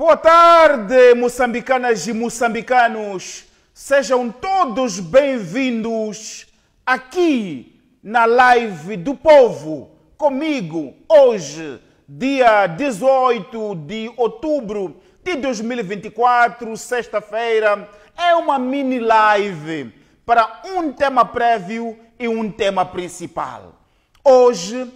Boa tarde, moçambicanas e moçambicanos. Sejam todos bem-vindos aqui na Live do Povo, comigo, hoje, dia 18 de outubro de 2024, sexta-feira. É uma mini live para um tema prévio e um tema principal. Hoje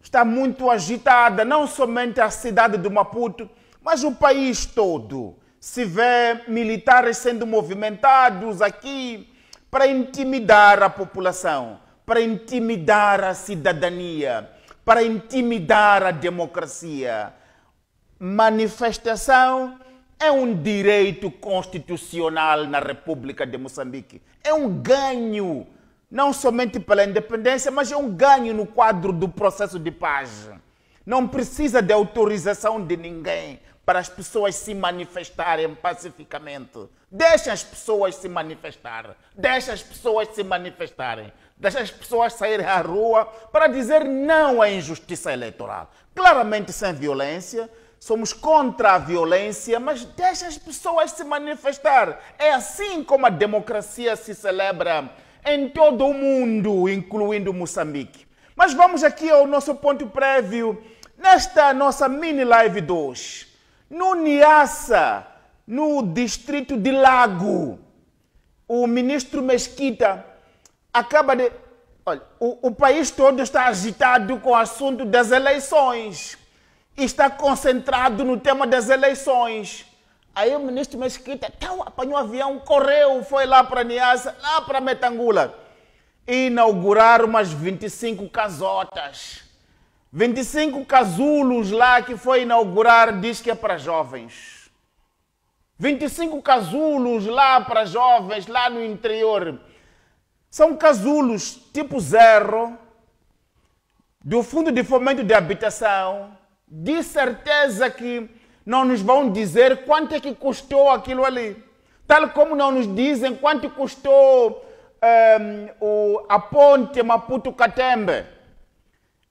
está muito agitada não somente a cidade do Maputo, mas o país todo se vê militares sendo movimentados aqui para intimidar a população, para intimidar a cidadania, para intimidar a democracia. Manifestação é um direito constitucional na República de Moçambique. É um ganho, não somente pela independência, mas é um ganho no quadro do processo de paz. Não precisa de autorização de ninguém para as pessoas se manifestarem pacificamente. Deixa as pessoas se manifestar. Deixa as pessoas se manifestarem. Deixa as pessoas saírem à rua para dizer não à injustiça eleitoral. Claramente sem violência. Somos contra a violência, mas deixa as pessoas se manifestar. É assim como a democracia se celebra em todo o mundo, incluindo Moçambique. Mas vamos aqui ao nosso ponto prévio Nesta nossa mini live 2, no Niassa, no distrito de Lago, o ministro Mesquita acaba de. Olha, o, o país todo está agitado com o assunto das eleições. Está concentrado no tema das eleições. Aí o ministro Mesquita tchau, apanhou o avião, correu, foi lá para Niassa, lá para Metangula. Inauguraram umas 25 casotas 25 casulos lá que foi inaugurar diz que é para jovens. 25 casulos lá para jovens, lá no interior. São casulos tipo zero, do Fundo de Fomento de Habitação. De certeza que não nos vão dizer quanto é que custou aquilo ali. Tal como não nos dizem quanto custou um, ehm, o, a ponte Maputo-Catembe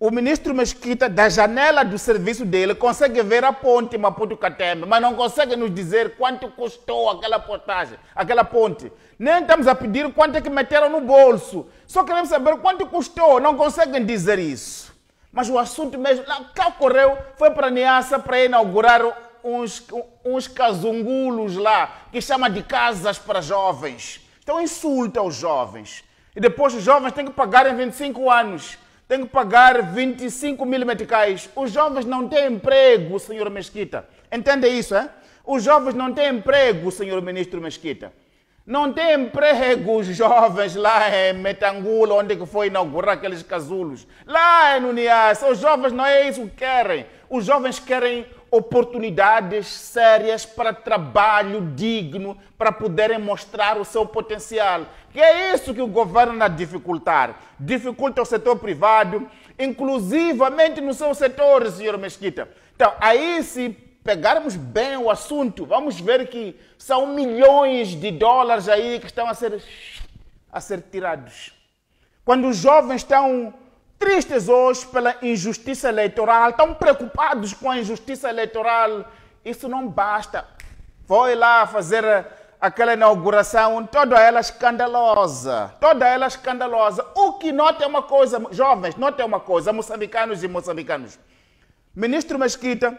o ministro Mesquita, da janela do serviço dele, consegue ver a ponte Maputo-Catembe, mas não consegue nos dizer quanto custou aquela portagem, aquela ponte. Nem estamos a pedir quanto é que meteram no bolso. Só queremos saber quanto custou. Não conseguem dizer isso. Mas o assunto mesmo, lá que ocorreu, foi para Niassa para inaugurar uns, uns casungulos lá, que chama de casas para jovens. Então insulta os jovens. E depois os jovens têm que pagar em 25 anos tem que pagar 25 mil meticais. Os jovens não têm emprego, senhor Mesquita. Entende isso, é? Os jovens não têm emprego, senhor ministro Mesquita. Não têm emprego os jovens lá em Metangula, onde que foi inaugurar aqueles casulos. Lá em Uniás, os jovens não é isso que querem. Os jovens querem oportunidades sérias para trabalho digno, para poderem mostrar o seu potencial. Que é isso que o governo está a dificultar. Dificulta o setor privado, inclusivamente no seu setor, senhor Mesquita. Então, aí se pegarmos bem o assunto, vamos ver que são milhões de dólares aí que estão a ser, a ser tirados. Quando os jovens estão tristes hoje pela injustiça eleitoral, tão preocupados com a injustiça eleitoral. Isso não basta. Foi lá fazer aquela inauguração, toda ela escandalosa. Toda ela escandalosa. O que nota é uma coisa, jovens, nota é uma coisa, moçambicanos e moçambicanos. Ministro Mesquita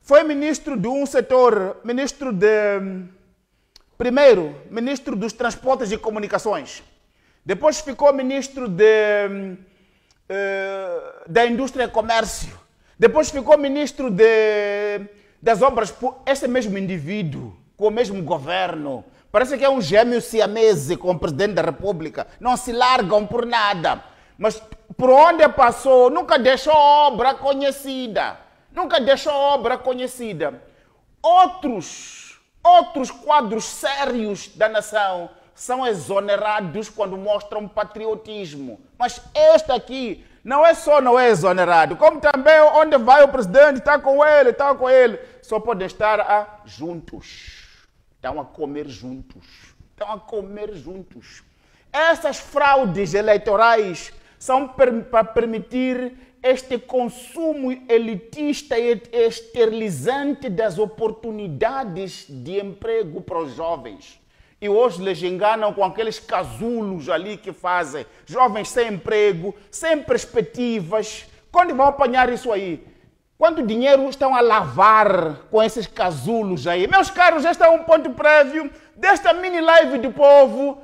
foi ministro de um setor, ministro de. Primeiro, ministro dos Transportes e Comunicações. Depois ficou ministro de uh, da Indústria e Comércio. Depois ficou ministro de, das Obras Públicas. Este mesmo indivíduo, com o mesmo governo, parece que é um gêmeo siamese com o presidente da República. Não se largam por nada. Mas por onde passou, nunca deixou obra conhecida. Nunca deixou obra conhecida. Outros, outros quadros sérios da nação são exonerados quando mostram patriotismo. Mas este aqui não é só não é exonerado, como também onde vai o presidente, está com ele, está com ele. Só podem estar a, ah, juntos. Estão a comer juntos. Estão a comer juntos. Essas fraudes eleitorais são para permitir este consumo elitista e esterilizante das oportunidades de emprego para os jovens e hoje lhes enganam com aqueles casulos ali que fazem. Jovens sem emprego, sem perspectivas. Quando vão apanhar isso aí? Quanto dinheiro estão a lavar com esses casulos aí? Meus caros, este é um ponto prévio desta mini live do povo.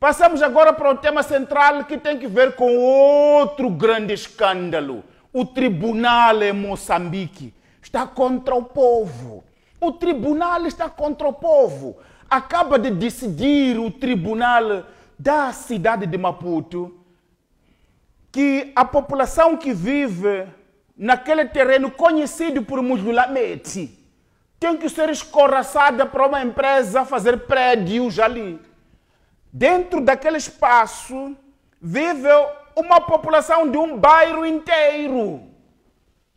Passamos agora para o tema central que tem que ver com outro grande escândalo. O tribunal em Moçambique está contra o povo. O tribunal está contra o povo acaba de decidir o tribunal da cidade de Maputo que a população que vive naquele terreno conhecido por Mujulamete tem que ser escorraçada para uma empresa fazer prédios ali. Dentro daquele espaço vive uma população de um bairro inteiro,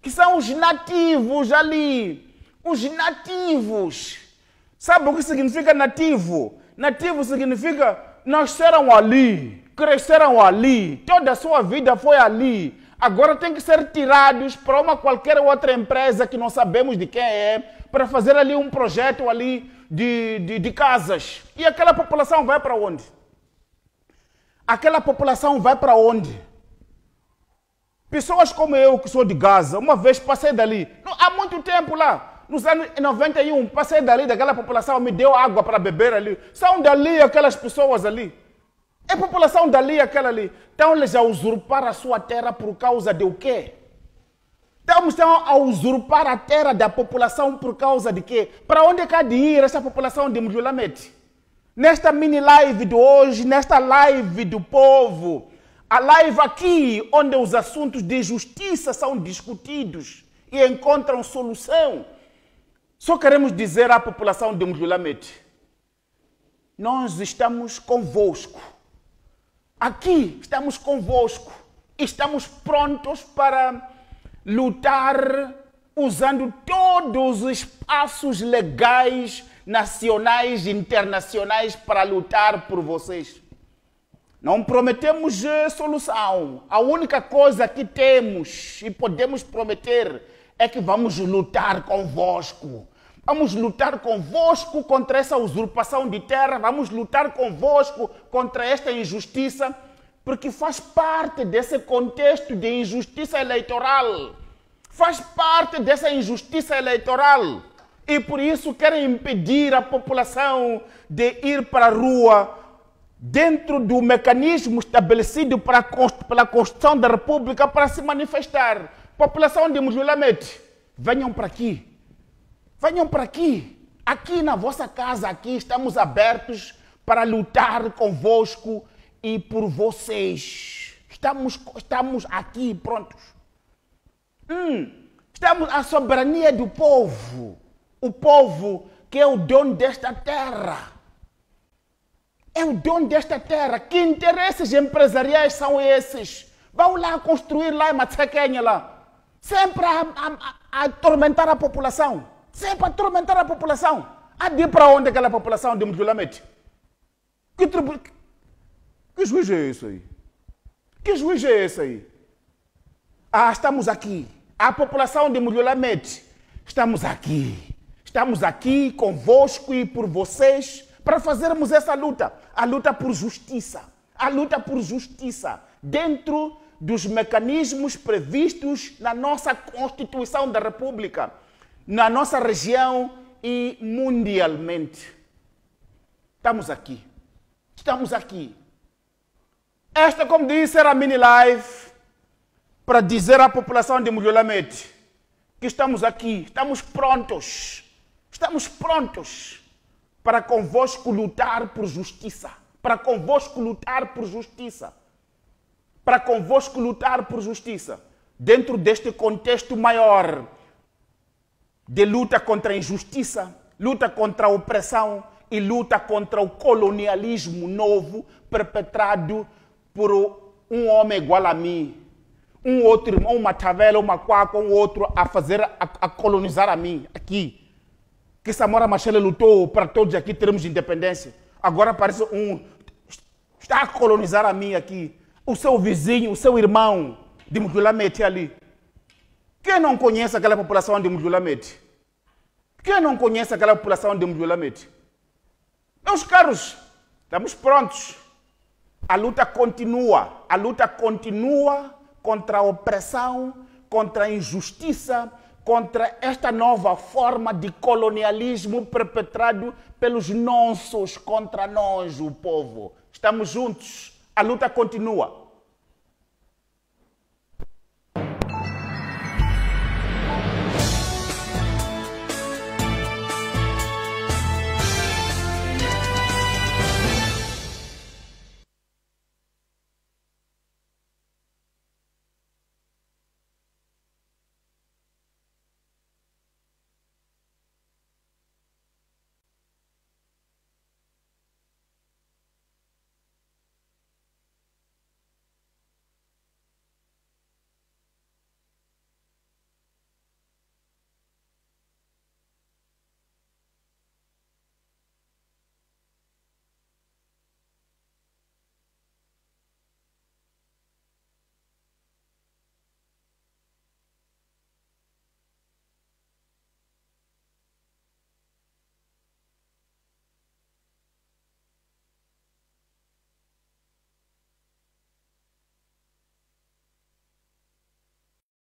que são os nativos ali, os nativos Sabe o que significa nativo? Nativo significa nasceram ali, cresceram ali, toda a sua vida foi ali. Agora tem que ser tirados para uma qualquer outra empresa que não sabemos de quem é, para fazer ali um projeto ali de, de, de casas. E aquela população vai para onde? Aquela população vai para onde? Pessoas como eu, que sou de Gaza, uma vez passei dali, há muito tempo lá, nos anos 91, passei dali daquela população, me deu água para beber ali. São dali aquelas pessoas ali. É população dali aquela ali. Estão eles a usurpar a sua terra por causa de o quê? Então, Estamos a usurpar a terra da população por causa de quê? Para onde é há de ir essa população de Mjulamete? Nesta mini live de hoje, nesta live do povo, a live aqui onde os assuntos de justiça são discutidos e encontram solução. Só queremos dizer à população de Mjulamete, nós estamos convosco. Aqui estamos convosco. Estamos prontos para lutar usando todos os espaços legais, nacionais e internacionais para lutar por vocês. Não prometemos eh, solução. A única coisa que temos e podemos prometer é que vamos lutar convosco. Vamos lutar convosco contra essa usurpação de terra, vamos lutar convosco contra esta injustiça, porque faz parte desse contexto de injustiça eleitoral. Faz parte dessa injustiça eleitoral. E por isso querem impedir a população de ir para a rua dentro do mecanismo estabelecido para, pela Constituição da República para se manifestar. População de Mujulamet, venham para aqui. Venham para aqui. Aqui na vossa casa, aqui estamos abertos para lutar convosco e por vocês. Estamos, estamos aqui prontos. Hum, estamos à soberania do povo. O povo que é o dono desta terra. É o dono desta terra. Que interesses empresariais são esses? Vão lá construir lá em Matsaquenha lá sempre a, a, a atormentar a população, sempre a atormentar a população. a de para onde aquela população de Mudjulamete? Que, tribu... que juiz é esse aí? Que juiz é esse aí? Ah, estamos aqui. A população de Mudjulamete, estamos aqui. Estamos aqui convosco e por vocês para fazermos essa luta. A luta por justiça. A luta por justiça dentro dos mecanismos previstos na nossa Constituição da República, na nossa região e mundialmente. Estamos aqui. Estamos aqui. Esta, como disse, era a mini live para dizer à população de Mulholamete que estamos aqui, estamos prontos. Estamos prontos para convosco lutar por justiça. Para convosco lutar por justiça para convosco lutar por justiça, dentro deste contexto maior de luta contra a injustiça, luta contra a opressão e luta contra o colonialismo novo perpetrado por um homem igual a mim, um outro irmão, uma tavela, uma quaca, um outro a fazer, a, a colonizar a mim, aqui. Que Samora Machele lutou para todos aqui termos independência. Agora parece um. Está a colonizar a mim aqui o seu vizinho, o seu irmão de Mujulamete ali. Quem não conhece aquela população de Mujulamete? Quem não conhece aquela população de Mujulamete? Meus caros, estamos prontos. A luta continua. A luta continua contra a opressão, contra a injustiça, contra esta nova forma de colonialismo perpetrado pelos nossos contra nós, o povo. Estamos juntos a luta continua.